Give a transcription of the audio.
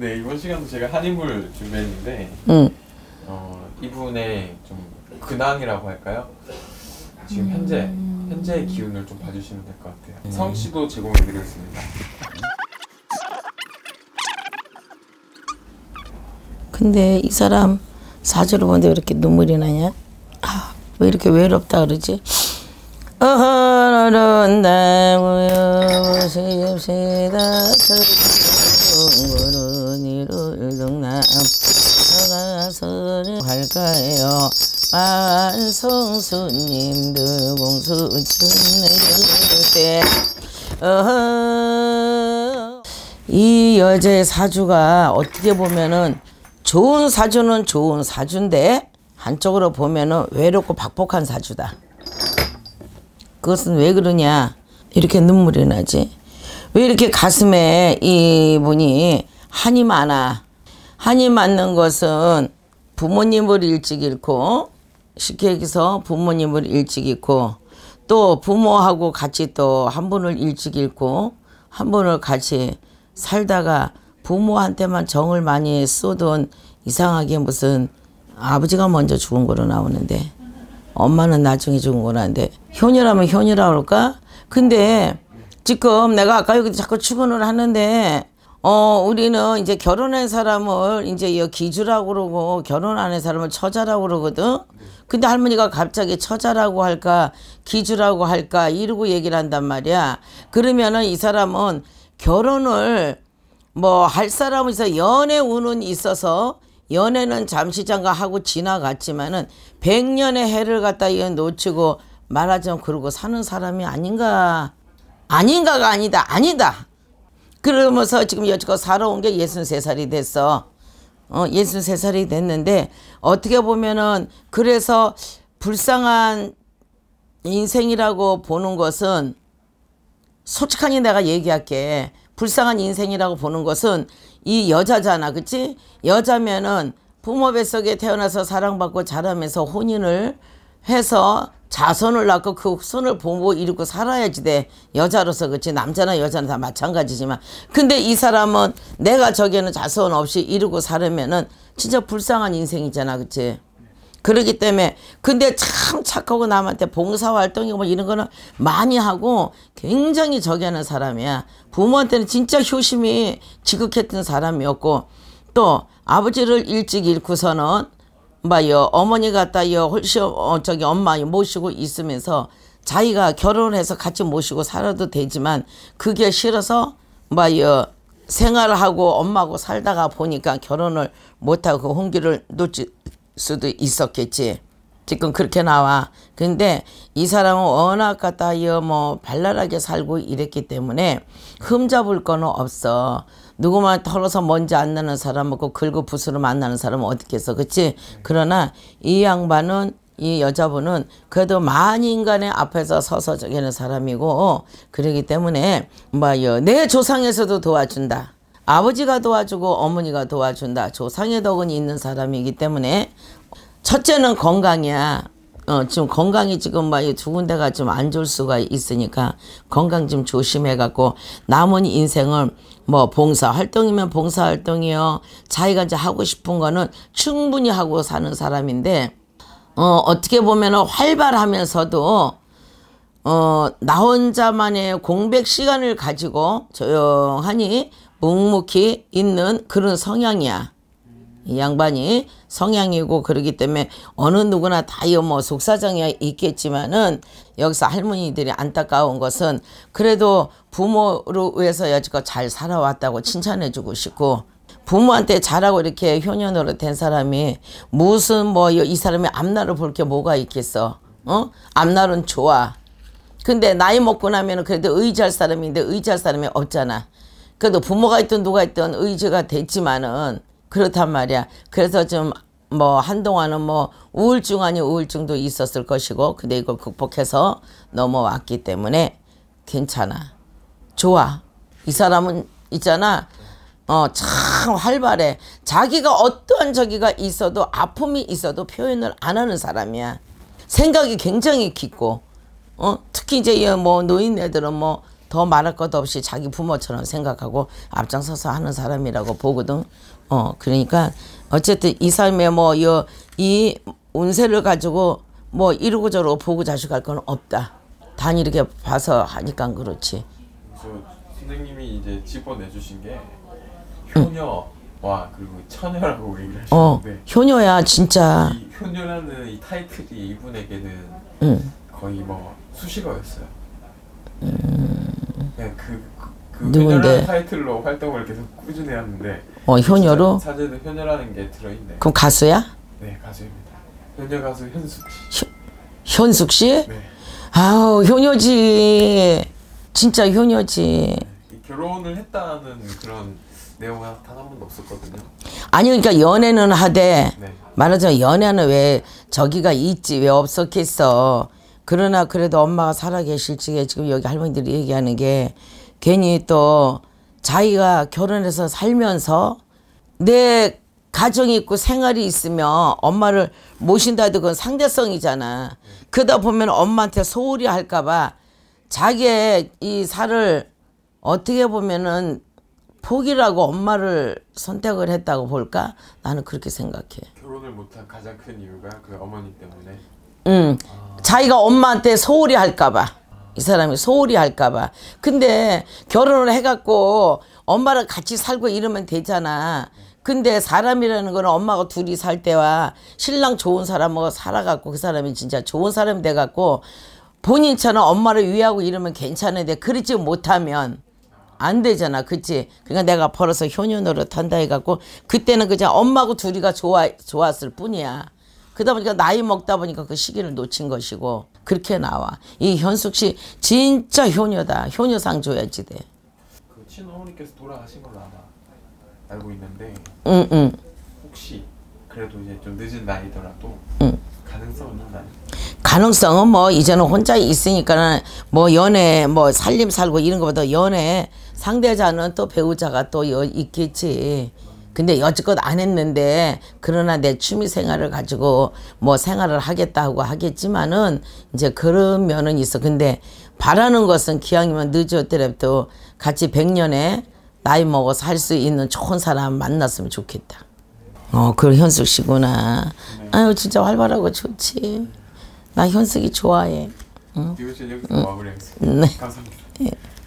네 이번 시간도 제가 한 인물 준비했는데 음. 어, 이분의 좀 근황이라고 할까요? 지금 현재 현재의 기운을 좀 봐주시면 될 것 같아요. 음. 성 씨도 제공해드리습니다 근데 이 사람 사주를 보는데 왜 이렇게 눈물이 나냐? 아, 왜 이렇게 외롭다 그러지? 어허러른 나무여 시집시다 철군 어가서는 갈까요? 만성수님들 공수 전해줄때 이 여자의 사주가 어떻게 보면은 좋은 사주는 좋은 사주인데 한쪽으로 보면은 외롭고 박복한 사주다. 그것은 왜 그러냐? 이렇게 눈물이 나지. 왜 이렇게 가슴에 이분이 한이 많아? 한이 맞는 것은 부모님을 일찍 잃고 쉽게 얘기해서 부모님을 일찍 잃고 또 부모하고 같이 또 한 분을 일찍 잃고 한 분을 같이 살다가 부모한테만 정을 많이 쏟은 이상하게 무슨 아버지가 먼저 죽은 거로 나오는데 엄마는 나중에 죽은 거라는데 효녀라면 효녀라 그럴까? 근데 지금 내가 아까 여기도 자꾸 추근을 하는데 어, 우리는 이제 결혼한 사람을 이제 기주라고 그러고 결혼 안 한 사람을 처자라고 그러거든. 근데 할머니가 갑자기 처자라고 할까 기주라고 할까 이러고 얘기를 한단 말이야. 그러면은 이 사람은 결혼을 뭐 할 사람은 있어 연애 운은 있어서 연애는 잠시 잠깐 하고 지나갔지만은 백년의 해를 갖다 이 놓치고 말하자면 그러고 사는 사람이 아닌가 아닌가가 아니다 아니다 그러면서 지금 여지껏 살아온 게 63살이 됐어. 어, 63살이 됐는데 어떻게 보면은 그래서 불쌍한 인생이라고 보는 것은 솔직하게 내가 얘기할게. 불쌍한 인생이라고 보는 것은 이 여자잖아. 그치? 여자면은 부모 뱃속에 태어나서 사랑받고 자라면서 혼인을 해서 자손을 낳고 그 손을 보고 이루고 살아야지 돼. 여자로서 그렇지. 남자나 여자는 다 마찬가지지만. 근데 이 사람은 내가 저기에는 자손 없이 이루고 살으면은 진짜 불쌍한 인생이잖아. 그치? 그러기 때문에 근데 참 착하고 남한테 봉사활동이뭐 이런 거는 많이 하고 굉장히 저기하는 사람이야. 부모한테는 진짜 효심이 지극했던 사람이었고 또 아버지를 일찍 잃고서는 마요 어머니 같다요 훨씬 어, 저기 엄마 모시고 있으면서 자기가 결혼해서 같이 모시고 살아도 되지만 그게 싫어서 뭐요 생활하고 엄마하고 살다가 보니까 결혼을 못하고 그 홍기를 놓칠 수도 있었겠지. 지금 그렇게 나와. 근데 이 사람은 워낙 같다 이어 뭐 발랄하게 살고 이랬기 때문에 흠잡을 거는 없어. 누구만 털어서 먼지 안 나는 사람 없고 긁고 붓으로 만 나는 사람 어떻겠어 그치 그러나 이 양반은 이 여자분은 그래도 많이 인간의 앞에서 서서 저기는 사람이고 어, 그러기 때문에 뭐내 조상에서도 도와준다 아버지가 도와주고 어머니가 도와준다 조상의 덕은 있는 사람이기 때문에 첫째는 건강이야 어, 지금 건강이 지금 막두 군데가 좀 안 좋을 수가 있으니까 건강 좀 조심해갖고 남은 인생을 뭐 봉사활동이면 봉사활동이요. 자기가 이제 하고 싶은 거는 충분히 하고 사는 사람인데 어, 어떻게 보면 활발하면서도 어, 나 혼자만의 공백 시간을 가지고 조용하니 묵묵히 있는 그런 성향이야. 이 양반이 성향이고 그러기 때문에 어느 누구나 다이뭐 속사정이 있겠지만은 여기서 할머니들이 안타까운 것은 그래도 부모로 의해서 여지껏 잘 살아왔다고 칭찬해주고 싶고 부모한테 잘하고 이렇게 효녀로 된 사람이 무슨 뭐 이사람이 앞날을 볼 게 뭐가 있겠어 어 앞날은 좋아 근데 나이 먹고 나면 은 그래도 의지할 사람인데 의지할 사람이 없잖아 그래도 부모가 있든 누가 있든 의지가 됐지만은 그렇단 말이야. 그래서 좀 뭐 한동안은 뭐 우울증 아니 우울증도 있었을 것이고 근데 이걸 극복해서 넘어왔기 때문에 괜찮아. 좋아. 이 사람은 있잖아. 어, 참 활발해. 자기가 어떠한 저기가 있어도 아픔이 있어도 표현을 안 하는 사람이야. 생각이 굉장히 깊고, 어, 특히 이제 뭐 노인 애들은 뭐더 말할 것도 없이 자기 부모처럼 생각하고 앞장서서 하는 사람이라고 보거든. 어, 그러니까 어쨌든 이 삶에 뭐이 운세를 가지고 뭐 이러고 저러고 보고 자식할 건 없다. 단 이렇게 봐서 하니까 그렇지. 선생님이 이제 집어내주신 게 효녀 응. 와 그리고 처녀라고 얘기를 어, 하시는데 어, 효녀야 진짜 이 효녀라는 이 타이틀이 이분에게는 응. 거의 뭐 수식어였어요. 응. 네, 그, 그, 그 누군데? 타이틀로 활동을 계속 꾸준히 하는데 어 현여로? 사제도 현여라는 게 들어있네 그럼 가수야? 네 가수입니다 현여 가수 현숙 씨 현, 숙 씨? 네 아우 현여지 진짜 효녀지. 네, 결혼을 했다는 그런 내용이 단한 번도 없었거든요. 아니 그러니까 연애는 하되 네. 말하자면 연애는 왜 저기가 있지 왜 없었겠어. 그러나 그래도 엄마가 살아계실지에 지금 여기 할머니들이 얘기하는 게 괜히 또 자기가 결혼해서 살면서 내 가정이 있고 생활이 있으면 엄마를 모신다 해도 그건 상대성이잖아. 그러다 보면 엄마한테 소홀히 할까봐 자기의 이 살을 어떻게 보면은 포기라고 엄마를 선택을 했다고 볼까? 나는 그렇게 생각해. 결혼을 못한 가장 큰 이유가 그 어머니 때문에. 음, 자기가 엄마한테 소홀히 할까봐. 이 사람이 소홀히 할까봐. 근데 결혼을 해갖고 엄마랑 같이 살고 이러면 되잖아. 근데 사람이라는 거는 엄마가 둘이 살 때와 신랑 좋은 사람하고 살아갖고 그 사람이 진짜 좋은 사람 돼갖고 본인처럼 엄마를 위하고 이러면 괜찮은데 그렇지 못하면 안 되잖아 그치 그러니까 내가 벌어서 효녀 노릇 한다 해갖고 그때는 그냥 엄마하고 둘이가 좋아 좋았을 뿐이야 그러다 보니까 나이 먹다 보니까 그 시기를 놓친 것이고 그렇게 나와. 이 현숙 씨 진짜 효녀다. 효녀상 줘야지 돼. 그 친어머니께서 돌아가신 걸로 아마 알고 있는데 응, 응. 혹시 그래도 이제 좀 늦은 나이더라도 응. 가능성은 있나요? 가능성은 뭐 이제는 혼자 있으니까는 뭐 연애 뭐 살림 살고 이런 것보다 연애 상대자는 또 배우자가 또 있겠지. 근데 여지껏 안 했는데 그러나 내 취미 생활을 가지고 뭐 생활을 하겠다 고 하겠지만은 이제 그런 면은 있어. 근데 바라는 것은 기왕이면 늦었더라도 같이 백년에 나이 먹어서 할수 있는 좋은 사람 만났으면 좋겠다. 어, 그 현숙 씨구나. 네. 아유, 진짜 활발하고 좋지. 나 현숙이 좋아해. 응? 네. 예.